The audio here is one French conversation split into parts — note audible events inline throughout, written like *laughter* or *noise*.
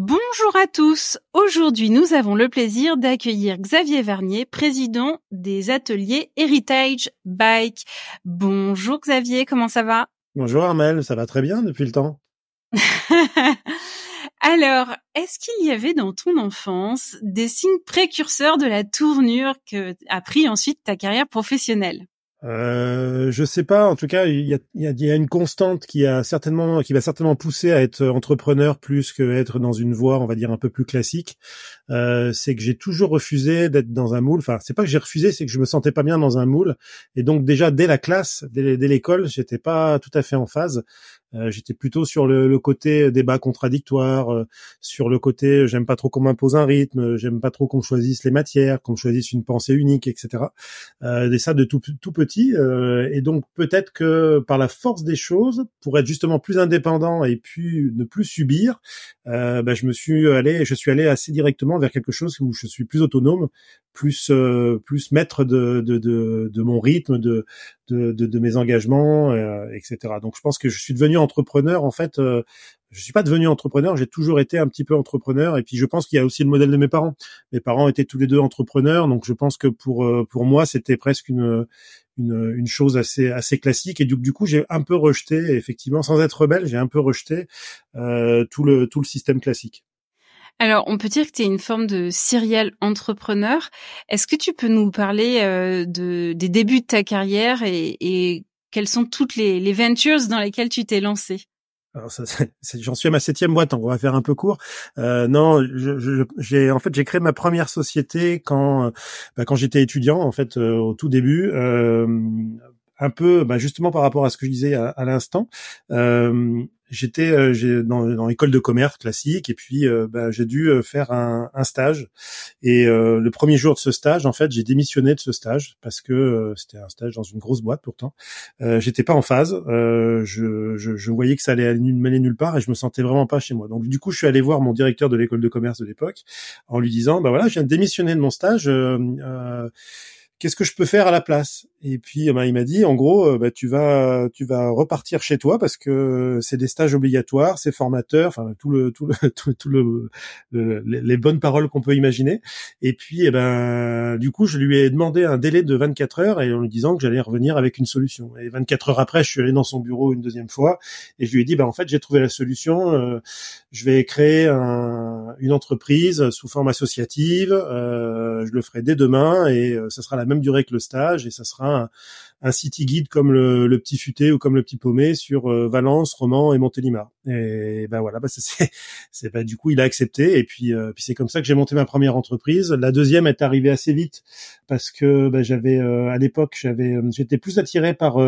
Bonjour à tous. Aujourd'hui, nous avons le plaisir d'accueillir Xavier Vernier, président des ateliers Heritage Bike. Bonjour Xavier, comment ça va Bonjour Armel, ça va très bien depuis le temps. *laughs* Alors, est-ce qu'il y avait dans ton enfance des signes précurseurs de la tournure que a pris ensuite ta carrière professionnelle euh, je sais pas. En tout cas, il y a, y, a, y a, une constante qui a certainement, qui va certainement pousser à être entrepreneur plus que être dans une voie, on va dire un peu plus classique. Euh, c'est que j'ai toujours refusé d'être dans un moule. Enfin, c'est pas que j'ai refusé, c'est que je me sentais pas bien dans un moule. Et donc déjà dès la classe, dès, dès l'école, j'étais pas tout à fait en phase. Euh, j'étais plutôt sur le, côté euh, débat contradictoire, euh, sur le côté j'aime pas trop qu'on m'impose un rythme, j'aime pas trop qu'on choisisse les matières, qu'on choisisse une pensée unique, etc. Euh, et ça de tout, tout petit. et donc peut-être que par la force des choses, pour être justement plus indépendant et puis ne plus subir, bah, je me suis allé, je suis allé assez directement vers quelque chose où je suis plus autonome plus euh, plus maître de, de, de, de mon rythme, de, de, de mes engagements, euh, etc. Donc je pense que je suis devenu entrepreneur en fait euh, je suis pas devenu entrepreneur, j'ai toujours été un petit peu entrepreneur et puis je pense qu'il y a aussi le modèle de mes parents. Mes parents étaient tous les deux entrepreneurs, donc je pense que pour pour moi c'était presque une, une une chose assez assez classique et du, du coup j'ai un peu rejeté effectivement sans être rebelle, j'ai un peu rejeté euh, tout le tout le système classique. Alors, on peut dire que tu es une forme de serial entrepreneur. Est-ce que tu peux nous parler euh, de, des débuts de ta carrière et, et quelles sont toutes les, ventures dans lesquelles tu t'es lancé j'en suis à ma septième boîte, on va faire un peu court. Euh, non, j'ai en fait j'ai créé ma première société quand euh, bah, quand j'étais étudiant en fait au tout début. Euh, un peu, bah justement par rapport à ce que je disais à, l'instant, euh, j'étais euh, dans, dans l'école de commerce classique et puis euh, bah, j'ai dû faire un, stage. Et le premier jour de ce stage, en fait, j'ai démissionné de ce stage parce que c'était un stage dans une grosse boîte pourtant. j'étais pas en phase. Je, voyais que ça allait m'aller nulle part et je me sentais vraiment pas chez moi. Donc du coup, je suis allé voir mon directeur de l'école de commerce de l'époque en lui disant, bah voilà, je viens de démissionner de mon stage qu'est-ce que je peux faire à la place Et puis eh ben, il m'a dit en gros ben, tu vas tu vas repartir chez toi parce que c'est des stages obligatoires, c'est formateur, enfin tout le tout le *laughs* tout, le, les bonnes paroles qu'on peut imaginer. Et puis eh ben du coup je lui ai demandé un délai de 24 heures et en lui disant que j'allais revenir avec une solution. Et 24 heures après je suis allé dans son bureau une deuxième fois et je lui ai dit ben en fait j'ai trouvé la solution, euh, je vais créer un, une entreprise sous forme associative, euh, je le ferai dès demain et ça sera la même durée que le stage et ça sera un, city guide comme le, petit futé ou comme le petit paumé sur euh, Valence, Romans et Montélimar. Et ben voilà, bah *laughs* c'est c'est du coup il a accepté et puis euh, puis c'est comme ça que j'ai monté ma première entreprise. La deuxième est arrivée assez vite parce que bah, j'avais euh, à l'époque j'avais j'étais plus attiré par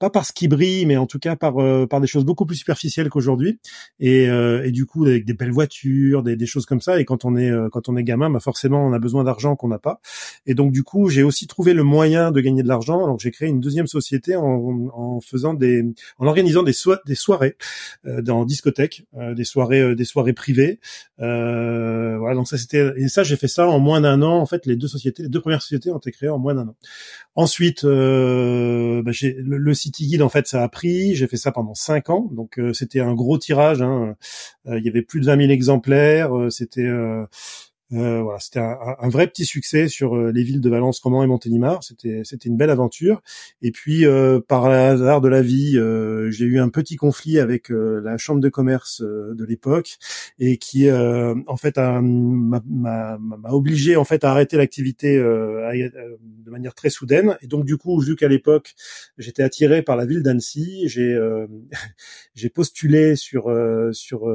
pas par ce qui brille, mais en tout cas par euh, par des choses beaucoup plus superficielles qu'aujourd'hui. Et, euh, et, du coup, avec des belles voitures, des, des choses comme ça. Et quand on est euh, quand on est gamin, bah forcément, on a besoin d'argent qu'on n'a pas. Et donc, du coup, j'ai aussi trouvé le moyen de gagner de l'argent. Donc, j'ai créé une deuxième société en, en faisant des en organisant des des soirées dans discothèque, des soirées des soirées privées. voilà. Donc ça, c'était et ça, j'ai fait ça en moins d'un an. En fait, les deux sociétés, les deux premières sociétés ont été créées en moins d'un an. Ensuite, bah, j'ai le, le Guide, en fait, ça a pris. J'ai fait ça pendant cinq ans, donc euh, c'était un gros tirage. Hein. Euh, il y avait plus de 20 000 exemplaires. Euh, c'était euh, voilà, c'était un, vrai petit succès sur euh, les villes de Valence, Romans et Montélimar. C'était c'était une belle aventure. Et puis euh, par hasard de la vie, euh, j'ai eu un petit conflit avec la chambre de commerce de l'époque et qui en fait m'a obligé en fait à arrêter l'activité de manière très soudaine. Et donc du coup, vu qu'à l'époque j'étais attiré par la ville d'Annecy, j'ai *laughs* j'ai postulé sur sur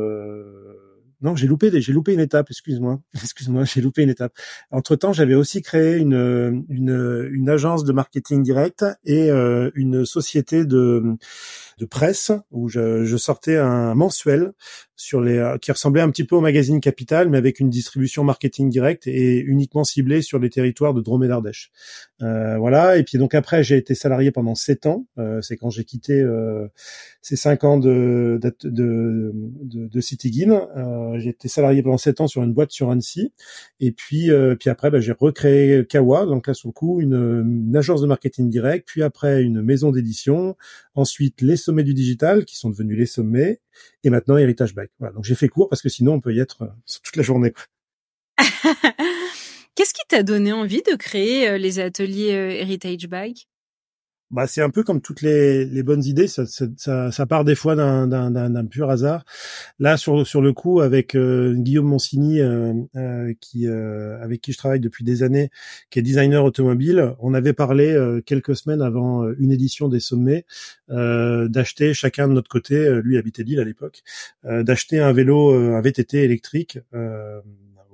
non, j'ai loupé, j'ai loupé une étape. Excuse-moi, *laughs* excuse-moi, j'ai loupé une étape. Entre temps, j'avais aussi créé une, une, une agence de marketing direct et euh, une société de de presse où je, je sortais un mensuel sur les euh, qui ressemblait un petit peu au magazine Capital, mais avec une distribution marketing directe et uniquement ciblée sur les territoires de Drôme et d'Ardèche. Euh, voilà. Et puis donc après, j'ai été salarié pendant sept ans. Euh, c'est quand j'ai quitté euh, ces cinq ans de de de, de, euh, j'ai été salarié pendant sept ans sur une boîte sur Annecy. Et puis puis après, bah, j'ai recréé Kawa. Donc là, sur le coup, une, une agence de marketing direct. Puis après, une maison d'édition. Ensuite, les sommets du digital qui sont devenus les sommets. Et maintenant, Heritage Back. Voilà. Donc j'ai fait court parce que sinon on peut y être euh, toute la journée. *laughs* Qu'est-ce qui t'a donné envie de créer euh, les ateliers euh, Heritage Bike bah, c'est un peu comme toutes les, les bonnes idées, ça, ça, ça, part des fois d'un pur hasard. Là, sur, sur le coup, avec euh, Guillaume Monsigny, euh, euh, qui, avec qui je travaille depuis des années, qui est designer automobile, on avait parlé quelques semaines avant une édition des sommets d'acheter chacun de notre côté, lui habitait Lille à l'époque, d'acheter un vélo, un VTT électrique. Euh,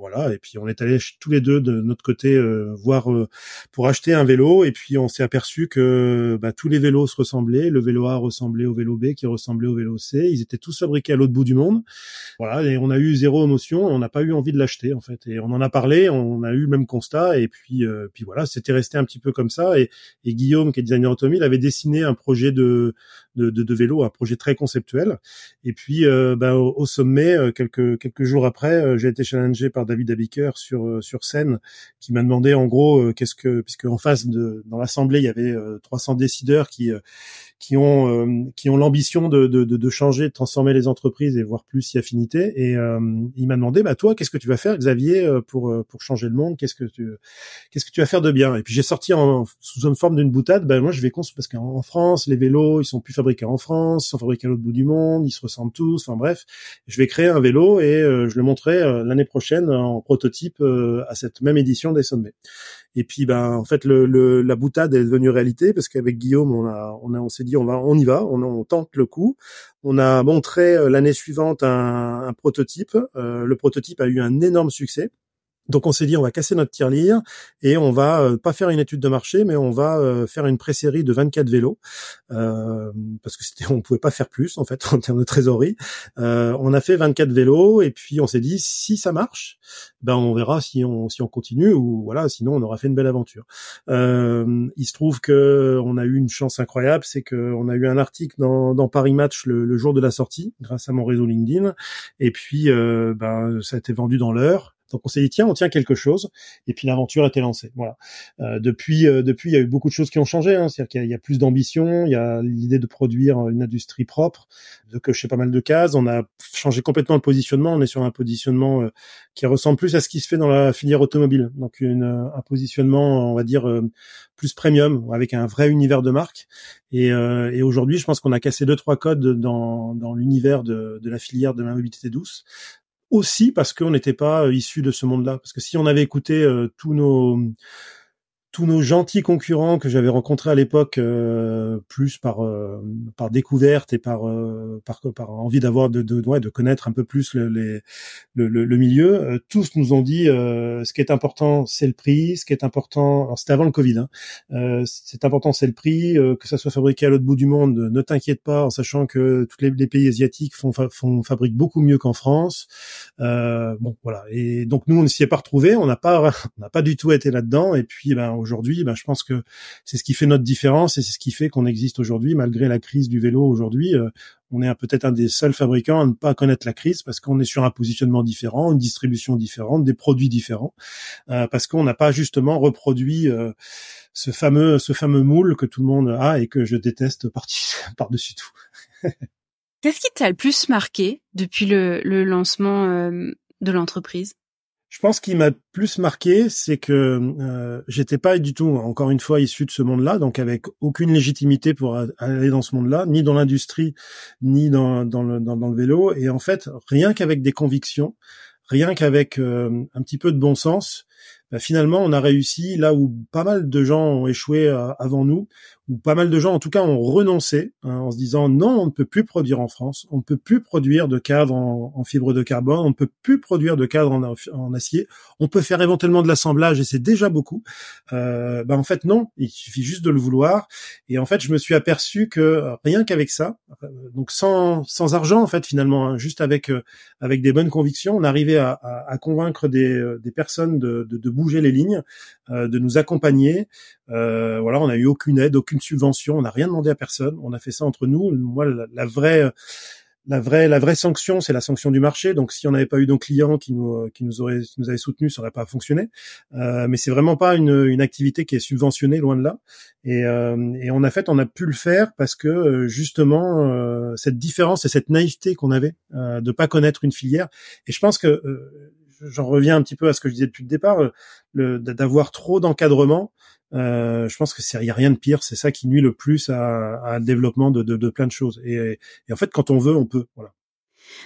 voilà. Et puis on est allé tous les deux de notre côté euh, voir euh, pour acheter un vélo. Et puis on s'est aperçu que bah, tous les vélos se ressemblaient. Le vélo A ressemblait au vélo B, qui ressemblait au vélo C. Ils étaient tous fabriqués à l'autre bout du monde. Voilà. Et on a eu zéro émotion. on n'a pas eu envie de l'acheter en fait. Et on en a parlé. On a eu le même constat. Et puis euh, puis voilà, c'était resté un petit peu comme ça. Et, et Guillaume, qui est designer automobile, avait dessiné un projet de de, de, de, vélo, un projet très conceptuel. Et puis euh, ben, au, sommet, euh, quelques quelques jours après, euh, j'ai été challengé par David Abiker sur sur scène, qui m'a demandé en gros qu'est-ce que puisque en face de dans l'assemblée il y avait 300 décideurs qui qui ont euh, qui ont l'ambition de, de, de, changer, de transformer les entreprises et voir plus y affinité. Et euh, il m'a demandé, bah toi, qu'est-ce que tu vas faire, Xavier, euh, pour pour changer le monde Qu'est-ce que tu qu'est-ce que tu vas faire de bien Et puis j'ai sorti en, sous une forme d'une boutade, bah moi je vais construire parce qu'en France, les vélos, ils sont plus fabriqués en France, ils sont fabriqués à l'autre bout du monde, ils se ressemblent tous. Enfin bref, je vais créer un vélo et je le montrerai l'année prochaine en prototype à cette même édition des sommets. Et puis ben en fait le, la boutade est devenue réalité parce qu'avec Guillaume on a on a on s'est dit on va on y va, on, tente le coup. On a montré euh, l'année suivante un, prototype. Euh, le prototype a eu un énorme succès. Donc on s'est dit on va casser notre tirelire et on va euh, pas faire une étude de marché mais on va euh, faire une pré-série de 24 vélos euh, parce que c'était on pouvait pas faire plus en fait *laughs* en termes de trésorerie. on a fait 24 vélos et puis on s'est dit si ça marche ben on verra si on si on continue ou voilà sinon on aura fait une belle aventure. il se trouve que on a eu une chance incroyable c'est qu'on a eu un article dans, Paris Match le, jour de la sortie grâce à mon réseau LinkedIn et puis ben ça a été vendu dans l'heure donc on s'est dit tiens, on tient quelque chose, et puis l'aventure a été lancée. Voilà. Euh, depuis, euh, depuis, il y a eu beaucoup de choses qui ont changé. Hein. C'est-à-dire qu'il y, a plus d'ambition, il y a l'idée de produire une industrie propre, de cocher pas mal de cases. On a changé complètement le positionnement. On est sur un positionnement euh, qui ressemble plus à ce qui se fait dans la filière automobile. Donc une, un positionnement, on va dire plus premium, avec un vrai univers de marque. Et, et aujourd'hui, je pense qu'on a cassé deux trois codes dans, dans l'univers de, de la filière de la mobilité douce aussi parce qu'on n'était pas euh, issu de ce monde-là. Parce que si on avait écouté euh, tous nos tous nos gentils concurrents que j'avais rencontrés à l'époque, euh, plus par euh, par découverte et euh, par par, envie d'avoir de de, ouais, de connaître un peu plus le, les, le, milieu, tous nous ont dit ce qui est important c'est le prix, ce qui est important, c'était avant le Covid, hein, c'est important c'est le prix, que ça soit fabriqué à l'autre bout du monde, ne t'inquiète pas en sachant que tous les, pays asiatiques font, font fabriquent beaucoup mieux qu'en France, bon voilà et donc nous on ne s'y est pas retrouvé, on n'a pas *laughs* on n'a pas du tout été là dedans et puis ben aujourd'hui, eh ben, je pense que c'est ce qui fait notre différence et c'est ce qui fait qu'on existe aujourd'hui, malgré la crise du vélo aujourd'hui. Euh, on est peut-être un des seuls fabricants à ne pas connaître la crise parce qu'on est sur un positionnement différent, une distribution différente, des produits différents, euh, parce qu'on n'a pas justement reproduit euh, ce fameux ce fameux moule que tout le monde a et que je déteste *laughs* par-dessus tout. Qu'est-ce qui t'a le plus marqué depuis le lancement de l'entreprise je pense qu'il m'a plus marqué, c'est que euh, j'étais pas du tout, encore une fois, issu de ce monde-là, donc avec aucune légitimité pour aller dans ce monde-là, ni dans l'industrie, ni dans, le, dans, le vélo. Et en fait, rien qu'avec des convictions, rien qu'avec euh, un petit peu de bon sens, bah, finalement, on a réussi là où pas mal de gens ont échoué euh, avant nous, où pas mal de gens, en tout cas, ont renoncé hein, en se disant non, on ne peut plus produire en France, on ne peut plus produire de cadres en, fibre de carbone, on ne peut plus produire de cadres en, acier, on peut faire éventuellement de l'assemblage et c'est déjà beaucoup. Euh, ben en fait non, il suffit juste de le vouloir. Et en fait, je me suis aperçu que euh, rien qu'avec ça, euh, donc sans sans argent en fait finalement, hein, juste avec euh, avec des bonnes convictions, on arrivait à, convaincre des, des personnes de, de, bouger les lignes, de nous accompagner. Euh, voilà, on n'a eu aucune aide, aucune subvention, on n'a rien demandé à personne. On a fait ça entre nous. Moi, la, vraie, la vraie, la vraie sanction, c'est la sanction du marché. Donc, si on n'avait pas eu nos clients qui nous, qui nous auraient, nous avaient soutenus, ça n'aurait pas fonctionné. Euh, mais c'est vraiment pas une, une, activité qui est subventionnée, loin de là. Et, euh, et a fait, on a pu le faire parce que euh, justement, euh, cette différence et cette naïveté qu'on avait euh, de pas connaître une filière. Et je pense que j'en reviens un petit peu à ce que je disais depuis le départ, d'avoir trop d'encadrement, euh, je pense que c'est y a rien de pire. C'est ça qui nuit le plus à, à développement de, de, plein de choses. Et, et en fait, quand on veut, on peut. Voilà.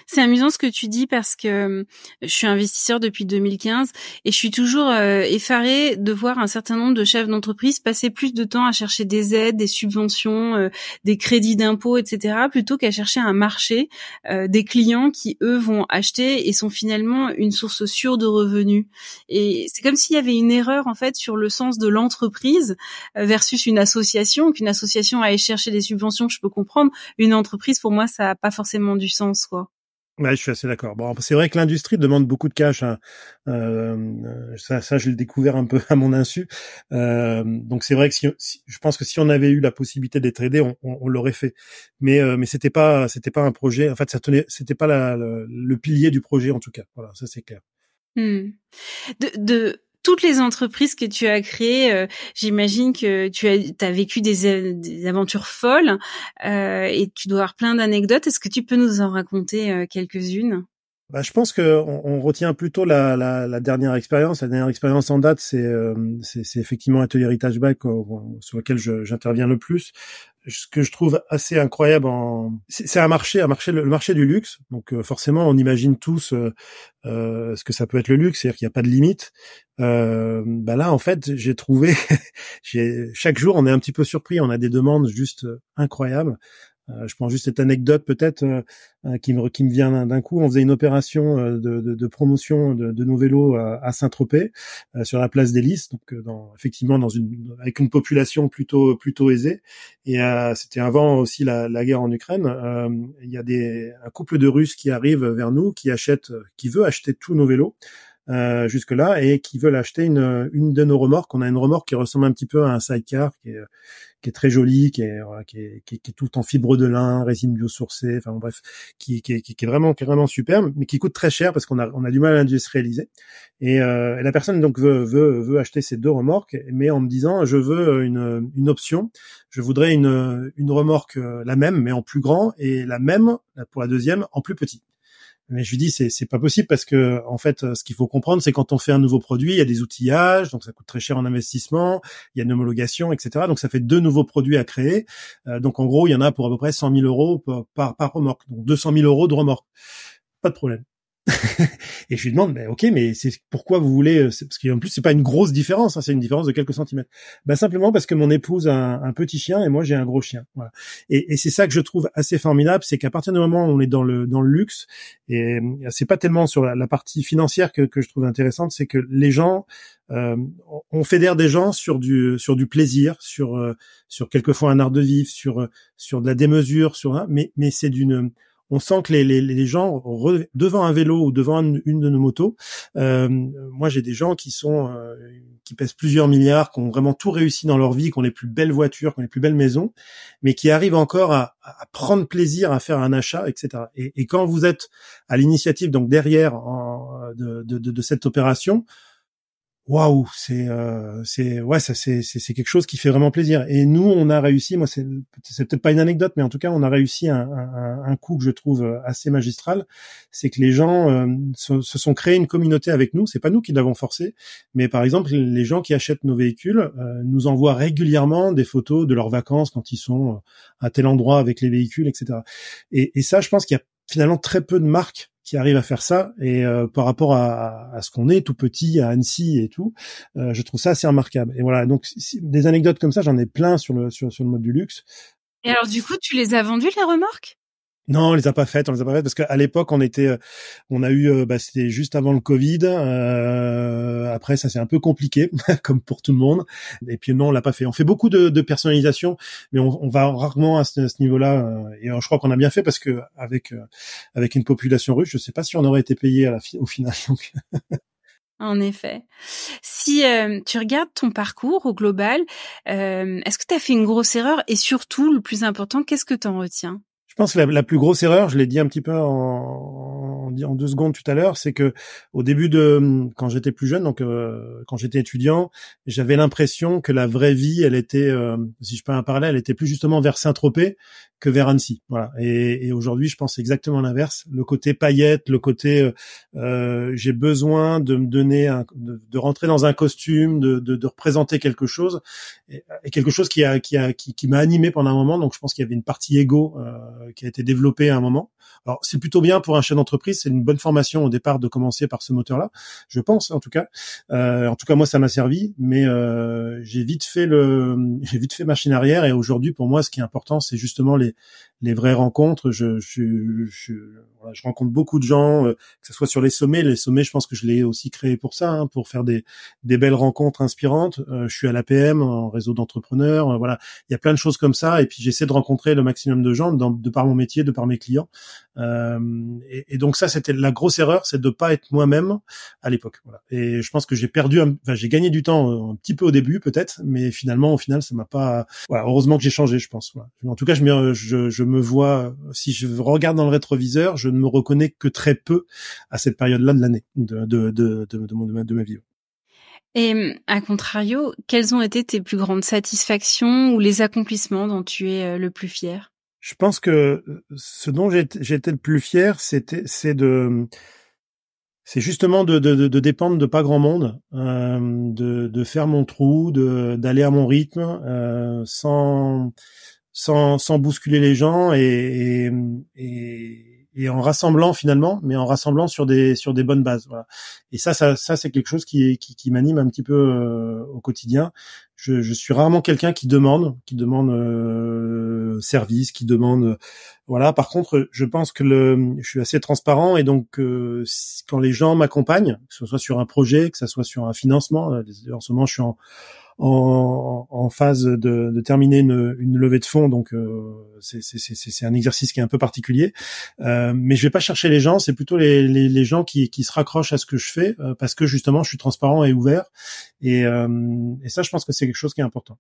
C'est amusant ce que tu dis parce que euh, je suis investisseur depuis 2015 et je suis toujours euh, effarée de voir un certain nombre de chefs d'entreprise passer plus de temps à chercher des aides, des subventions, euh, des crédits d'impôts, etc., plutôt qu'à chercher un marché, des clients qui, eux, vont acheter et sont finalement une source sûre de revenus. Et c'est comme s'il y avait une erreur, en fait, sur le sens de l'entreprise versus une association, qu'une association aille chercher des subventions, je peux comprendre. Une entreprise, pour moi, ça n'a pas forcément du sens, quoi. Ouais, je suis assez d'accord. Bon, c'est vrai que l'industrie demande beaucoup de cash. Hein. Euh, ça, ça, je l'ai découvert un peu *laughs* à mon insu. Euh, donc c'est vrai que si, je pense que si on avait eu la possibilité d'être aidé, on, l'aurait fait. Mais euh, mais c'était pas c'était pas un projet. En fait, ça tenait c'était pas la, le, pilier du projet en tout cas. Voilà, ça c'est clair. Hmm. De, de toutes les entreprises que tu as créées, euh, j'imagine que tu as, as vécu euh, des, aventures folles euh, et tu dois avoir plein d'anecdotes. Est-ce que tu peux nous en raconter quelques-unes bah, je pense que on, retient plutôt la, la, la, dernière expérience. La dernière expérience en date, c'est euh, c'est effectivement Atelier Heritage Back sur lequel j'interviens le plus. Ce que je trouve assez incroyable, en... c'est un marché, un marché, le marché du luxe. Donc euh, forcément, on imagine tous euh, euh, ce que ça peut être le luxe, c'est-à-dire qu'il n'y a pas de limite. bah là, en fait, j'ai trouvé, *laughs* chaque jour, on est un petit peu surpris. On a des demandes juste incroyables. Euh, je prends juste cette anecdote peut-être euh, euh, qui, me, qui me vient d'un coup. On faisait une opération de, de, de, promotion de, de nos vélos à Saint-Tropez sur la place des Lys, donc dans, effectivement dans une, avec une population plutôt plutôt aisée. Et c'était avant aussi la, la, guerre en Ukraine. Il y a des, un couple de Russes qui arrivent vers nous, qui achète, qui veut acheter tous nos vélos. Euh, jusque-là et qui veulent acheter une, une de nos remorques. On a une remorque qui ressemble un petit peu à un sidecar, qui est, très joli, qui est, qui, tout en fibre de lin, résine biosourcée, enfin bref, qui, est vraiment, qui vraiment superbe, mais qui coûte très cher parce qu'on a, on a du mal à l'industrialiser. Et, euh, et la personne donc veut, veut, veut acheter ces deux remorques, mais en me disant je veux une, une option, je voudrais une, une remorque euh, la même mais en plus grand et la même pour la deuxième en plus petit. Mais je lui dis c'est c'est pas possible parce que en fait euh, ce qu'il faut comprendre c'est quand on fait un nouveau produit il y a des outillages donc ça coûte très cher en investissement il y a une homologation etc donc ça fait deux nouveaux produits à créer euh, donc en gros il y en a pour à peu près 100 000 euros par, par remorque donc 200 000 euros de remorque pas de problème *laughs* et je lui demande, ben ok, mais c'est pourquoi vous voulez euh, Parce qu'en plus, c'est pas une grosse différence, hein, c'est une différence de quelques centimètres. Bah simplement parce que mon épouse a un, petit chien et moi j'ai un gros chien. Voilà. Et, et c'est ça que je trouve assez formidable, c'est qu'à partir du moment où on est dans le dans le luxe, et euh, c'est pas tellement sur la, partie financière que, que je trouve intéressante, c'est que les gens euh, on fédère des gens sur du sur du plaisir, sur euh, sur quelquefois un art de vivre, sur sur de la démesure, sur mais mais c'est d'une on sent que les, les, gens devant un vélo ou devant une, de nos motos, euh, moi j'ai des gens qui sont euh, qui pèsent plusieurs milliards, qui ont vraiment tout réussi dans leur vie, qui ont les plus belles voitures, qui ont les plus belles maisons, mais qui arrivent encore à, prendre plaisir à faire un achat, etc. Et, quand vous êtes à l'initiative donc derrière en, de cette opération, waouh, c'est euh, c'est ouais, ça c'est c'est quelque chose qui fait vraiment plaisir. Et nous, on a réussi. Moi, c'est c'est peut-être pas une anecdote, mais en tout cas, on a réussi un, un, coup que je trouve euh, assez magistral, c'est que les gens euh, se, sont créés une communauté avec nous. C'est pas nous qui l'avons forcé, mais par exemple, les gens qui achètent nos véhicules nous envoient régulièrement des photos de leurs vacances quand ils sont à tel endroit avec les véhicules, etc. Et, et ça, je pense qu'il y a finalement très peu de marques qui arrivent à faire ça et euh, par rapport à, ce qu'on est tout petit à Annecy et tout euh, je trouve ça assez remarquable et voilà donc des anecdotes comme ça j'en ai plein sur le sur, sur, le mode du luxe et alors du coup tu les as vendues les remorques non, on les a pas faites, on les a pas faites parce qu'à l'époque on était, euh, on a eu, euh, bah, c'était juste avant le Covid. Euh, après, ça c'est un peu compliqué, *laughs* comme pour tout le monde. Et puis non, on l'a pas fait. On fait beaucoup de, personnalisation, mais on, va rarement à ce, niveau-là. Et je crois qu'on a bien fait parce que avec avec une population russe, je sais pas si on aurait été payé à la au final. *laughs* En effet. Si tu regardes ton parcours au global, est-ce que tu as fait une grosse erreur et surtout, le plus important, qu'est-ce que tu en retiens je pense que la, plus grosse erreur, je l'ai dit un petit peu en, en deux secondes tout à l'heure, c'est que au début de quand j'étais plus jeune, donc euh, quand j'étais étudiant, j'avais l'impression que la vraie vie, elle était, euh, si je peux en parler, elle était plus justement vers Saint-Tropez que vers Annecy. Voilà. Et, aujourd'hui, je pense exactement l'inverse. Le côté paillette, le côté euh, euh j'ai besoin de me donner, un, de, rentrer dans un costume, de, de, représenter quelque chose, et, quelque chose qui a qui a qui, qui m'a animé pendant un moment. Donc je pense qu'il y avait une partie égo. Euh, euh, qui a été développé à un moment. Alors c'est plutôt bien pour un chef d'entreprise, c'est une bonne formation au départ de commencer par ce moteur-là, je pense en tout cas. Euh, en tout cas moi ça m'a servi, mais euh, j'ai vite fait le, *laughs* j'ai vite fait machine arrière et aujourd'hui pour moi ce qui est important c'est justement les les vraies rencontres. Je, je, je, je rencontre beaucoup de gens, euh, que ce soit sur les sommets. Les sommets, je pense que je l'ai aussi créé pour ça, hein, pour faire des, des belles rencontres inspirantes. Euh, je suis à l'APM, en réseau d'entrepreneurs. Euh, voilà, il y a plein de choses comme ça. Et puis j'essaie de rencontrer le maximum de gens, dans, de par mon métier, de par mes clients. Et, et, donc ça, c'était la grosse erreur, c'est de pas être moi-même à l'époque. Voilà. Et je pense que j'ai perdu, enfin j'ai gagné du temps un petit peu au début peut-être, mais finalement, au final, ça m'a pas. Voilà, heureusement que j'ai changé, je pense. Voilà. En tout cas, je je, je me me vois, si je regarde dans le rétroviseur, je ne me reconnais que très peu à cette période-là de l'année, de, de, de, de, de, ma, vie. Et à contrario, quelles ont été tes plus grandes satisfactions ou les accomplissements dont tu es euh, le plus fier Je pense que euh, ce dont j'étais le plus fier, c'était c'est de c'est justement de, de, dépendre de pas grand monde, euh, de, de, faire mon trou, d'aller à mon rythme, sans sans, sans bousculer les gens et, et, et, en rassemblant finalement, mais en rassemblant sur des, sur des bonnes bases. Voilà. Et ça, ça, ça c'est quelque chose qui, qui, qui m'anime un petit peu euh, au quotidien. Je, je suis rarement quelqu'un qui demande, qui demande euh, service, qui demande, voilà. Par contre, je pense que le, je suis assez transparent et donc euh, quand les gens m'accompagnent, que ce soit sur un projet, que ce soit sur un financement, en ce moment je suis en en, en phase de, de terminer une, une, levée de fonds, donc euh, c'est un exercice qui est un peu particulier. Euh, mais je vais pas chercher les gens, c'est plutôt les, les, gens qui, qui, se raccrochent à ce que je fais euh, parce que justement je suis transparent et ouvert. Et, et ça, je pense que c'est quelque chose qui est important.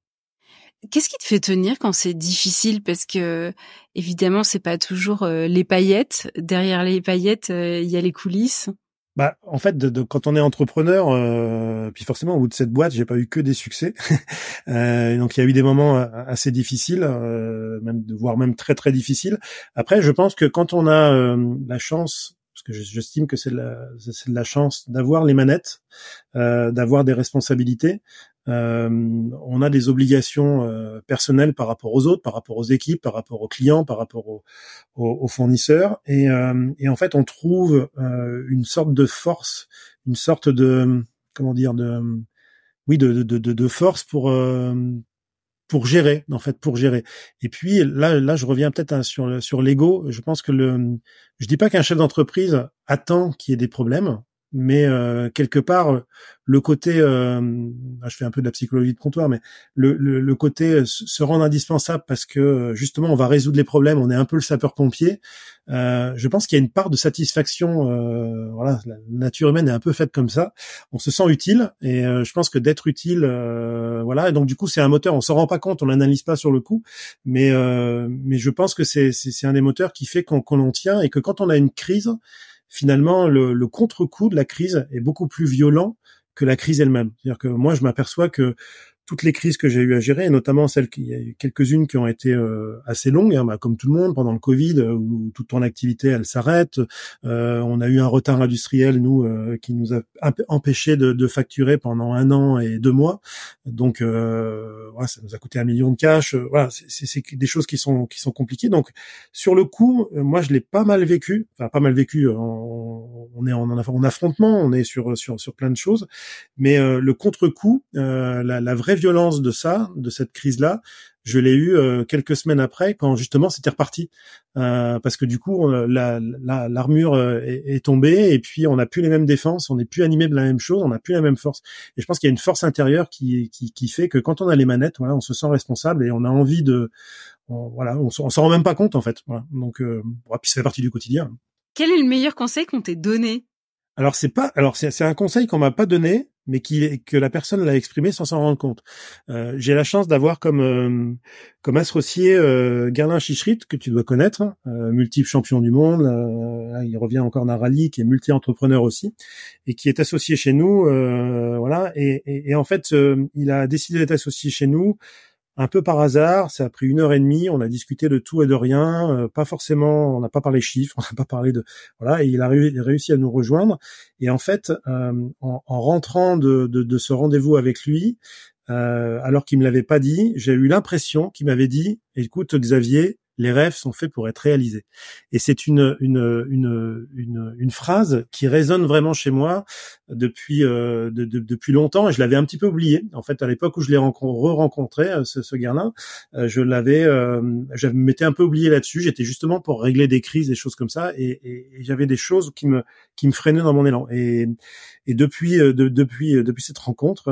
Qu'est-ce qui te fait tenir quand c'est difficile Parce que évidemment, c'est pas toujours les paillettes. Derrière les paillettes, il y a les coulisses bah, en fait, de, quand on est entrepreneur, euh, puis forcément au bout de cette boîte, j'ai pas eu que des succès. *laughs* euh, donc il y a eu des moments euh, assez difficiles, euh, même voire même très très difficiles. Après, je pense que quand on a euh, la chance, parce que j'estime que c'est de, de la chance d'avoir les manettes, euh, d'avoir des responsabilités, euh, on a des obligations euh, personnelles par rapport aux autres, par rapport aux équipes, par rapport aux clients, par rapport aux, fournisseurs. Euh, et, en fait, on trouve une sorte de force, une sorte de comment dire de oui de, force pour pour gérer en fait pour gérer et puis là là je reviens peut-être hein, sur sur l'ego je pense que le je dis pas qu'un chef d'entreprise attend qu'il y ait des problèmes mais euh, quelque part euh, le côté euh, ah, je fais un peu de la psychologie de comptoir mais le, le, côté se rendre indispensable parce que justement on va résoudre les problèmes on est un peu le sapeur pompier euh, je pense qu'il y a une part de satisfaction voilà la nature humaine est un peu faite comme ça on se sent utile et je pense que d'être utile voilà et donc du coup c'est un moteur on s'en rend pas compte on l'analyse pas sur le coup mais mais je pense que c'est c'est un des moteurs qui fait qu'on qu'on en tient et que quand on a une crise finalement, le, le contre-coup de la crise est beaucoup plus violent que la crise elle-même. C'est-à-dire que moi, je m'aperçois que toutes les crises que j'ai eu à gérer, et notamment celles qui, il y a eu quelques-unes qui ont été euh, assez longues, hein, bah, comme tout le monde pendant le Covid, euh, où toute ton activité elle s'arrête. Euh, on a eu un retard industriel nous qui nous a empêché de, de, facturer pendant un an et deux mois. Donc ouais, ça nous a coûté un million de cash. voilà, c'est des choses qui sont qui sont compliquées. Donc sur le coup, moi je l'ai pas mal vécu, enfin pas mal vécu. On, est en, affrontement, on est sur sur sur plein de choses, mais le contre-coup, la, la vraie violence de ça, de cette crise-là, je l'ai eu euh, quelques semaines après quand justement c'était reparti euh, parce que du coup l'armure la, euh, est, tombée et puis on n'a plus les mêmes défenses, on n'est plus animé de la même chose, on n'a plus la même force. Et je pense qu'il y a une force intérieure qui, qui, fait que quand on a les manettes, voilà, on se sent responsable et on a envie de, on, voilà, on, s'en rend même pas compte en fait. Voilà. Donc puis ça fait partie du quotidien. Quel est le meilleur conseil qu'on t'ait donné alors c'est pas, alors c'est un conseil qu'on m'a pas donné, mais qui que la personne l'a exprimé sans s'en rendre compte. Euh, j'ai la chance d'avoir comme euh, comme associé euh, Gerlin Chichrit que tu dois connaître, hein, euh, multiple champion du monde, il revient encore d'un rallye, qui est multi-entrepreneur aussi et qui est associé chez nous, voilà. et en fait, il a décidé d'être associé chez nous un peu par hasard, ça a pris une heure et demie, on a discuté de tout et de rien, euh, pas forcément, on n'a pas parlé chiffres, *laughs* on n'a pas parlé de... Voilà, et il a, réussi à nous rejoindre. Et en fait, euh, en, rentrant de, ce rendez-vous avec lui, euh, alors qu'il me l'avait pas dit, j'ai eu l'impression qu'il m'avait dit, écoute Xavier, les rêves sont faits pour être réalisés. Et c'est une, une, une, phrase qui résonne vraiment chez moi depuis euh, de, de, depuis longtemps et je l'avais un petit peu oublié. En fait, à l'époque où je l'ai re-rencontré, euh, ce, ce là euh, je l'avais, je m'étais un peu oublié là-dessus. J'étais justement pour régler des crises, des choses comme ça, et, et, j'avais des choses qui me qui me freinaient dans mon élan. Et, et depuis depuis depuis cette rencontre,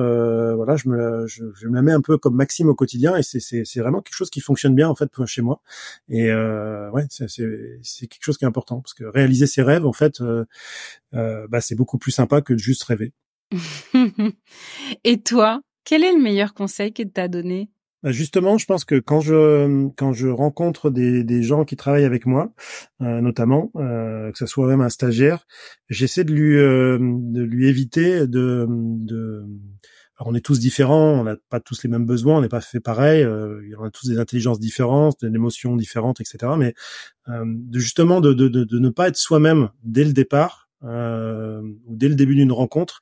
voilà, je me la, je, me la mets un peu comme Maxime au quotidien, et c'est c'est vraiment quelque chose qui fonctionne bien en fait chez moi. Et euh, ouais, c'est c'est quelque chose qui est important parce que réaliser ses rêves, en fait, euh, bah, c'est beaucoup plus sympa que juste rêver. *laughs* Et toi, quel est le meilleur conseil que as donné bah, Justement, je pense que quand je quand je rencontre des, des gens qui travaillent avec moi, euh, notamment euh, que ce soit même un stagiaire, j'essaie de lui euh, de lui éviter de, de on est tous différents, on n'a pas tous les mêmes besoins, on n'est pas fait pareil, on a tous des intelligences différentes, des émotions différentes, etc. Mais de justement de, de, de ne pas être soi-même dès le départ, euh, ou dès le début d'une rencontre.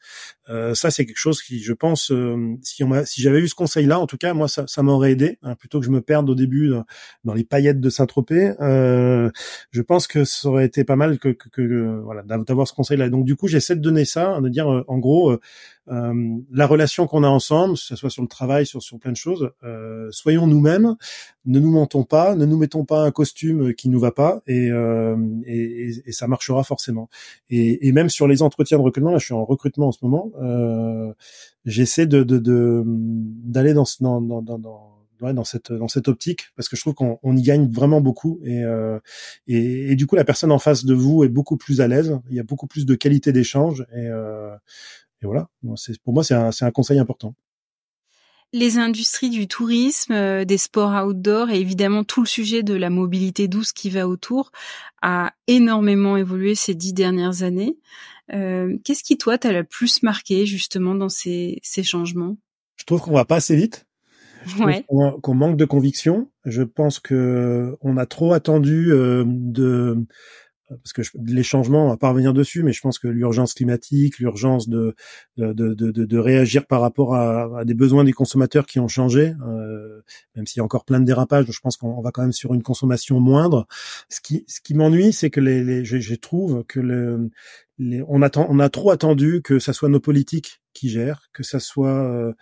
Euh, ça, c'est quelque chose qui, je pense, euh, si, on si j'avais eu ce conseil-là, en tout cas, moi, ça, m'aurait aidé, hein, plutôt que je me perde au début dans, les paillettes de Saint-Tropez. je pense que ça aurait été pas mal que, voilà, d'avoir ce conseil-là. Donc, du coup, j'essaie de donner ça, de dire, en gros, la relation qu'on a ensemble, que ce soit sur le travail, sur, sur plein de choses, soyons nous-mêmes, ne nous mentons pas, ne nous mettons pas un costume qui nous va pas, et, et ça marchera forcément. Et, et, même sur les entretiens de recrutement, là je suis en recrutement en ce moment, euh, j'essaie de d'aller dans, dans, dans, dans, cette dans cette optique parce que je trouve qu'on on y gagne vraiment beaucoup euh, et, et, du coup la personne en face de vous est beaucoup plus à l'aise il y a beaucoup plus de qualité d'échange et, euh, et voilà pour moi c'est un c'est un conseil important les industries du tourisme, euh, des sports outdoor et évidemment tout le sujet de la mobilité douce qui va autour a énormément évolué ces dix dernières années. Euh, Qu'est-ce qui, toi, t'a le plus marqué justement dans ces, ces changements Je trouve qu'on va pas assez vite. ouais. qu'on manque de conviction. Je pense que on a trop attendu euh, de parce que les changements, on va pas revenir dessus, mais je pense que l'urgence climatique, l'urgence de de, de, de, de, réagir par rapport à, à, des besoins des consommateurs qui ont changé, euh, même s'il y a encore plein de dérapages, je pense qu'on va quand même sur une consommation moindre. Ce qui, ce qui m'ennuie, c'est que les, les je, je, trouve que le, les, on attend, on a trop attendu que ça soit nos politiques qui gèrent, que ça soit euh,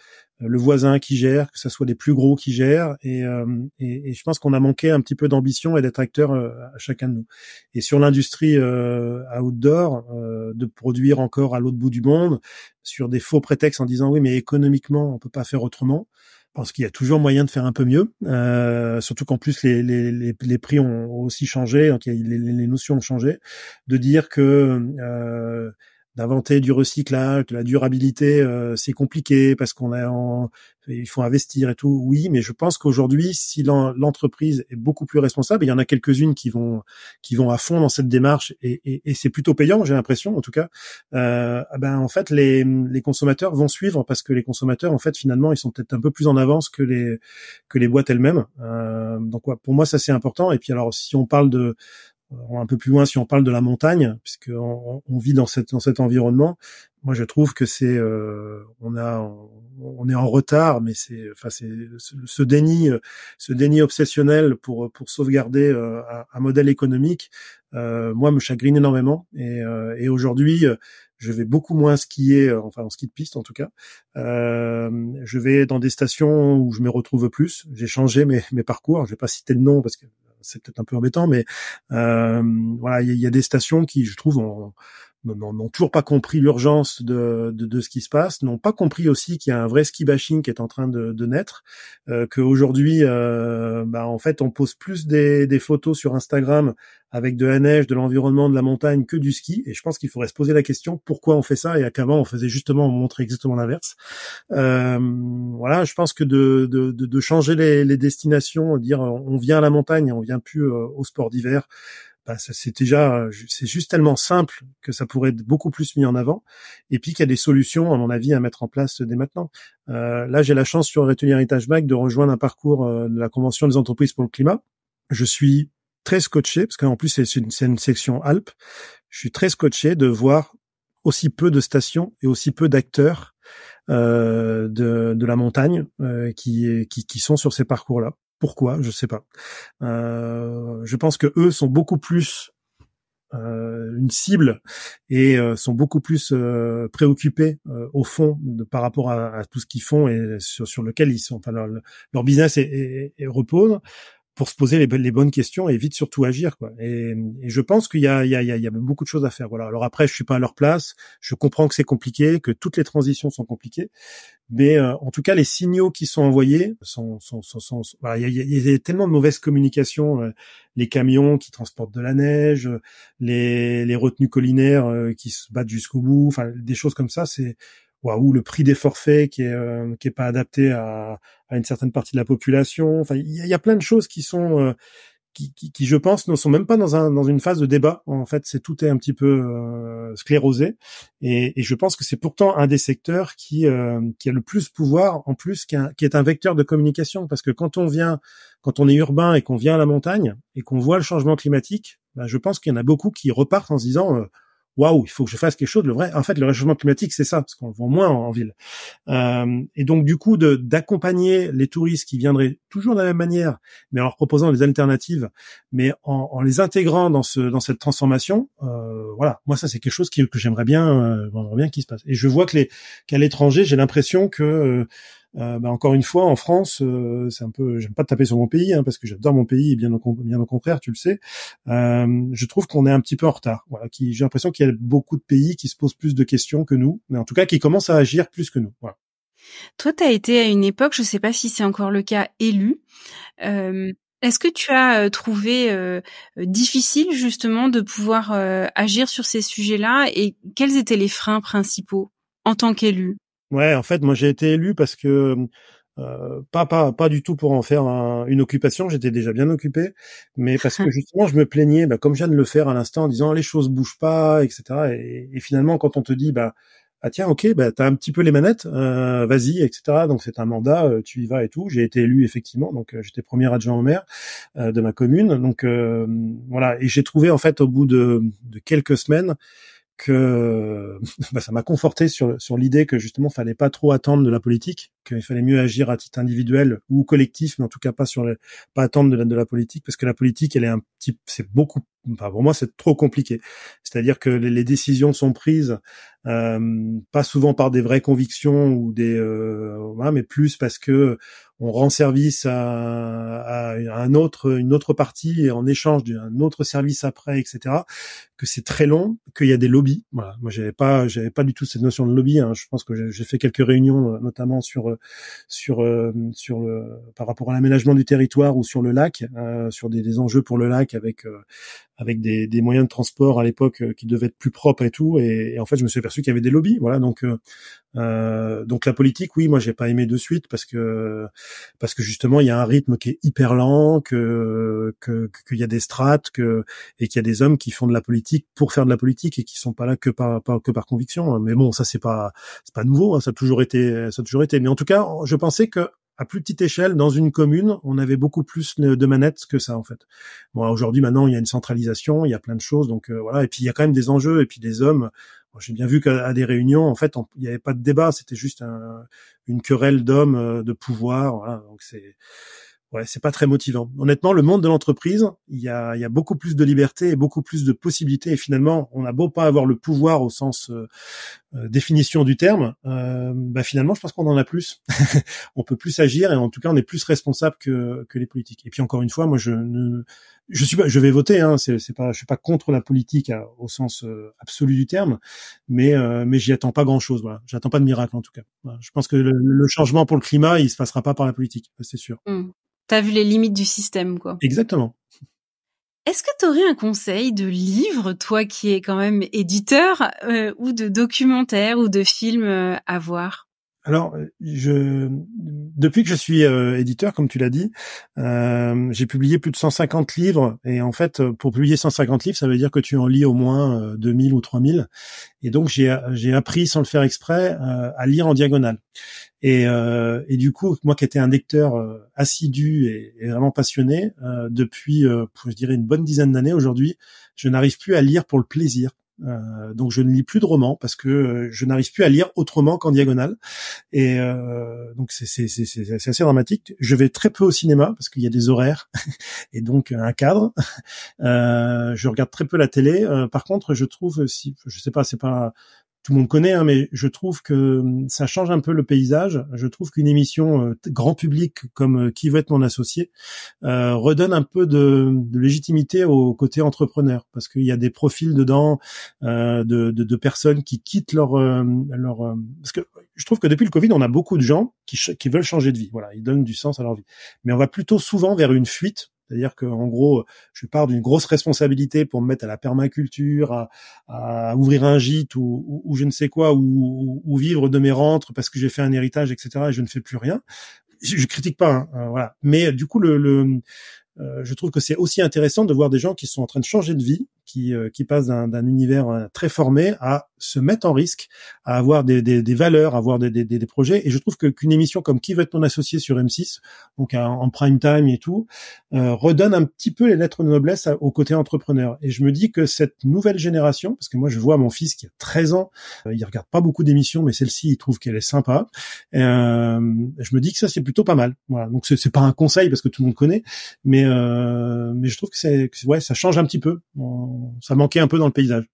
le voisin qui gère, que ce soit des plus gros qui gèrent. Euh, et, et, je pense qu'on a manqué un petit peu d'ambition et d'être acteur euh, à chacun de nous. Et sur l'industrie euh, outdoor, euh, de produire encore à l'autre bout du monde, sur des faux prétextes en disant oui mais économiquement on peut pas faire autrement. parce qu'il y a toujours moyen de faire un peu mieux, surtout qu'en plus les, les, les, prix ont aussi changé, donc les, les notions ont changé, de dire que d'inventer du recyclage, de la durabilité, euh, c'est compliqué parce qu'on a, il faut investir et tout. Oui, mais je pense qu'aujourd'hui, si l'entreprise est beaucoup plus responsable, il y en a quelques-unes qui vont qui vont à fond dans cette démarche et, et, et c'est plutôt payant, j'ai l'impression, en tout cas. Euh, ben en fait, les, les consommateurs vont suivre parce que les consommateurs, en fait, finalement, ils sont peut-être un peu plus en avance que les que les boîtes elles-mêmes. Euh, donc quoi pour moi, ça c'est important. Et puis alors, si on parle de un peu plus loin si on parle de la montagne, puisque on, vit dans, cette, dans cet environnement. Moi, je trouve que c'est euh, on a on est en retard, mais c'est enfin c'est ce déni ce déni obsessionnel pour pour sauvegarder euh, un, modèle économique. Euh, moi, me chagrine énormément et, et aujourd'hui. Je vais beaucoup moins skier, enfin en ski de piste en tout cas. je vais dans des stations où je me retrouve plus. J'ai changé mes, mes parcours. Je vais pas citer de nom parce que c'est peut-être un peu embêtant, mais euh, voilà, il y, y, a des stations qui, je trouve, ont, n'ont toujours pas compris l'urgence de, de, de, ce qui se passe, n'ont pas compris aussi qu'il y a un vrai ski bashing qui est en train de, de naître, euh, qu'aujourd'hui, euh, bah, en fait, on pose plus des, des, photos sur Instagram avec de la neige, de l'environnement, de la montagne que du ski. Et je pense qu'il faudrait se poser la question pourquoi on fait ça et à qu'avant on faisait justement on montrait exactement l'inverse. Euh, voilà, je pense que de, de, de changer les, les, destinations, dire on vient à la montagne, on vient plus euh, au sport d'hiver. Bah, c'est déjà c'est juste tellement simple que ça pourrait être beaucoup plus mis en avant et puis qu'il y a des solutions à mon avis à mettre en place dès maintenant. Euh, là j'ai la chance sur Rételier Heritage Mag de rejoindre un parcours euh, de la convention des entreprises pour le climat. Je suis très scotché parce qu'en plus c'est une, section Alpes. Je suis très scotché de voir aussi peu de stations et aussi peu d'acteurs euh, de, la montagne qui, qui, sont sur ces parcours-là. Pourquoi Je sais pas. Euh, je pense que eux sont beaucoup plus euh, une cible et euh, sont beaucoup plus préoccupés au fond par rapport à, tout ce qu'ils font et sur, lequel ils sont, alors leur, business est repose, pour se poser les, les, bonnes questions et vite surtout agir. Quoi. Et, je pense qu'il y, y, y a, beaucoup de choses à faire. Voilà. Alors après, je suis pas à leur place. Je comprends que c'est compliqué, que toutes les transitions sont compliquées, mais euh, en tout cas, les signaux qui sont envoyés sont. sont, sont, voilà. il, y a, il, y a, tellement de mauvaises communications. Euh, les camions qui transportent de la neige, euh, les, les retenues collinaires qui se battent jusqu'au bout. Enfin, des choses comme ça. C'est ou le prix des forfaits qui est euh, qui est pas adapté à, à, une certaine partie de la population. Enfin, il y, a plein de choses qui sont euh, qui, je pense, ne sont même pas dans, un, dans une phase de débat. En fait, c'est tout est un petit peu euh, sclérosé, et, et, je pense que c'est pourtant un des secteurs qui, qui a le plus pouvoir, en plus, qui, qui, est un vecteur de communication, parce que quand on vient, quand on est urbain et qu'on vient à la montagne et qu'on voit le changement climatique, ben, je pense qu'il y en a beaucoup qui repartent en se disant waouh, il faut que je fasse quelque chose. Le vrai, en fait, le réchauffement climatique, c'est ça, parce qu'on le voit moins en, ville. Euh, et donc, du coup, d'accompagner les touristes qui viendraient toujours de la même manière, mais en leur proposant des alternatives, mais en, en les intégrant dans ce dans cette transformation, euh, voilà. Moi, ça, c'est quelque chose qui, que j'aimerais bien, euh, bien qu'il se passe. Et je vois que les qu'à l'étranger, j'ai l'impression que euh, euh, bah encore une fois, en France, euh, c'est un peu, j'aime pas taper sur mon pays hein, parce que j'adore mon pays et bien au, contraire, tu le sais. Euh, je trouve qu'on est un petit peu en retard. Voilà, qui, j'ai l'impression qu'il y a beaucoup de pays qui se posent plus de questions que nous, mais en tout cas qui commencent à agir plus que nous. Voilà. Toi, tu as été à une époque, je sais pas si c'est encore le cas, élu. Euh, est-ce que tu as euh, trouvé difficile justement de pouvoir agir sur ces sujets-là et quels étaient les freins principaux en tant qu'élu Ouais, en fait, moi j'ai été élu parce que euh, pas, pas, pas du tout pour en faire une occupation, j'étais déjà bien occupé, mais parce que *laughs* justement je me plaignais, bah, comme je viens de le faire à l'instant, en disant les choses bougent pas, etc. Et, finalement, quand on te dit bah ah tiens ok bah t'as un petit peu les manettes, euh, vas-y etc. Donc c'est un mandat, euh, tu y vas et tout. J'ai été élu effectivement, donc euh, j'étais premier adjoint au maire de ma commune, donc voilà. Et j'ai trouvé en fait au bout de, de quelques semaines que *laughs* bah, ça m'a conforté sur, sur l'idée que justement fallait pas trop attendre de la politique, qu'il fallait mieux agir à titre individuel ou collectif, mais en tout cas pas sur le, pas attendre de la, de la politique parce que la politique elle est un petit c'est beaucoup bah, pour moi c'est trop compliqué. C'est-à-dire que les, décisions sont prises euh, pas souvent par des vraies convictions ou des euh, mais plus parce que on rend service à, un autre, une autre partie et en échange d'un autre service après, etc. Que c'est très long, qu'il y a des lobbies. Voilà. Moi, j'avais pas, j'avais pas du tout cette notion de lobby. Hein. Je pense que j'ai fait quelques réunions, euh, notamment sur euh, sur euh, sur le par rapport à l'aménagement du territoire ou sur le lac, sur des, enjeux pour le lac avec avec des, des, moyens de transport à l'époque euh, qui devaient être plus propres et tout. Et, en fait, je me suis aperçu qu'il y avait des lobbies. Voilà, donc euh, euh, donc la politique, oui, moi j'ai pas aimé de suite parce que parce que justement il y a un rythme qui est hyper lent, que que qu'il y a des strates, que et qu'il y a des hommes qui font de la politique pour faire de la politique et qui sont pas là que par, que par conviction. Mais bon, ça c'est pas c'est pas nouveau, hein, ça a toujours été ça a toujours été. Mais en tout cas, je pensais que à plus petite échelle, dans une commune, on avait beaucoup plus de manettes que ça en fait. Bon, aujourd'hui, maintenant, il y a une centralisation, il y a plein de choses, donc euh, voilà. Et puis il y a quand même des enjeux, et puis des hommes. J'ai bien vu qu'à des réunions, en fait, il n'y avait pas de débat, c'était juste une querelle d'hommes, euh, de pouvoir. Voilà. Donc c'est ouais, c'est pas très motivant. Honnêtement, le monde de l'entreprise, il y a, il y a beaucoup plus de liberté et beaucoup plus de possibilités. Et finalement, on n'a beau pas avoir le pouvoir au sens euh, euh, définition du terme, euh, bah, finalement, je pense qu'on en a plus. *laughs* on peut plus agir et en tout cas, on est plus responsable que, les politiques. Et puis encore une fois, moi, je ne, je suis pas, je vais voter. Hein, c'est, pas, je suis pas contre la politique euh, au sens absolu du terme, mais mais j'y attends pas grand chose. Voilà, j'attends pas de miracle en tout cas. Je pense que le, changement pour le climat, il se passera pas par la politique, c'est sûr. Hmm. T'as vu les limites du système, quoi. Exactement. Est-ce que tu aurais un conseil de livre, toi qui es quand même éditeur, euh, ou de documentaire ou de film euh, à voir alors, je, depuis que je suis euh, éditeur, comme tu l'as dit, euh, j'ai publié plus de 150 livres. Et en fait, euh, pour publier 150 livres, ça veut dire que tu en lis au moins 2000 ou 3000. Et donc, j'ai appris, sans le faire exprès, à lire en diagonale. Et, du coup, moi qui étais un lecteur assidu et, et, vraiment passionné, depuis, je dirais, une bonne dizaine d'années aujourd'hui, je n'arrive plus à lire pour le plaisir. Euh, donc je ne lis plus de romans parce que euh, je n'arrive plus à lire autrement qu'en diagonale. Et euh, donc c'est, assez dramatique. Je vais très peu au cinéma parce qu'il y a des horaires *laughs* et donc un cadre. je regarde très peu la télé. par contre, je trouve si je sais pas, c'est pas tout le monde connaît, hein, mais je trouve que hum, ça change un peu le paysage. Je trouve qu'une émission euh, grand public comme euh, Qui veut être mon associé euh, redonne un peu de, légitimité au côté entrepreneur, parce qu'il y a des profils dedans de, personnes qui quittent leur parce que je trouve que depuis le Covid, on a beaucoup de gens qui, qui veulent changer de vie. Voilà, ils donnent du sens à leur vie, mais on va plutôt souvent vers une fuite c'est-à-dire que en gros, je pars d'une grosse responsabilité pour me mettre à la permaculture, à, ouvrir un gîte ou, je ne sais quoi, ou, vivre de mes rentres parce que j'ai fait un héritage, etc. Et je ne fais plus rien. Je, je critique pas, hein, euh, voilà. Mais du coup, le, euh, je trouve que c'est aussi intéressant de voir des gens qui sont en train de changer de vie, qui, euh, qui passe d'un, d'un univers euh, très formé à se mettre en risque, à avoir des, des, des valeurs, à avoir des, des, des, projets. Et je trouve que qu'une émission comme Qui veut être mon associé sur M6, donc en prime time et tout, euh, redonne un petit peu les lettres de noblesse au côté entrepreneur. Et je me dis que cette nouvelle génération, parce que moi je vois mon fils qui a 13 ans, euh, il regarde pas beaucoup d'émissions, mais celle-ci il trouve qu'elle est sympa. Euh, je me dis que ça c'est plutôt pas mal. Voilà. Donc c'est, c'est pas un conseil parce que tout le monde connaît, mais euh, mais je trouve que c'est ouais ça change un petit peu ça manquait un peu dans le paysage.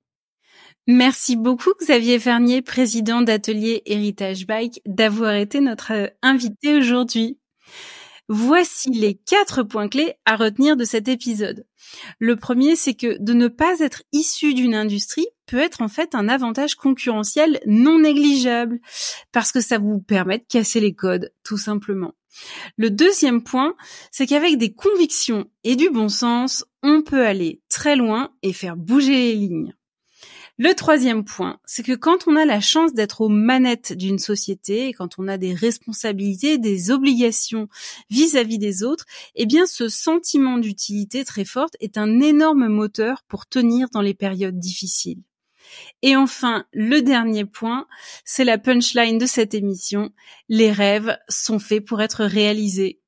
Merci beaucoup Xavier Fernier, président d'Atelier Heritage Bike, d'avoir été notre euh, invité aujourd'hui. Voici les quatre points clés à retenir de cet épisode. Le premier, c'est que de ne pas être issu d'une industrie peut être en fait un avantage concurrentiel non négligeable, parce que ça vous permet de casser les codes, tout simplement. Le deuxième point, c'est qu'avec des convictions et du bon sens, on peut aller très loin et faire bouger les lignes. Le troisième point, c'est que quand on a la chance d'être aux manettes d'une société, quand on a des responsabilités, des obligations vis-à-vis -vis des autres, eh bien ce sentiment d'utilité très forte est un énorme moteur pour tenir dans les périodes difficiles. Et enfin, le dernier point, c'est la punchline de cette émission. Les rêves sont faits pour être réalisés.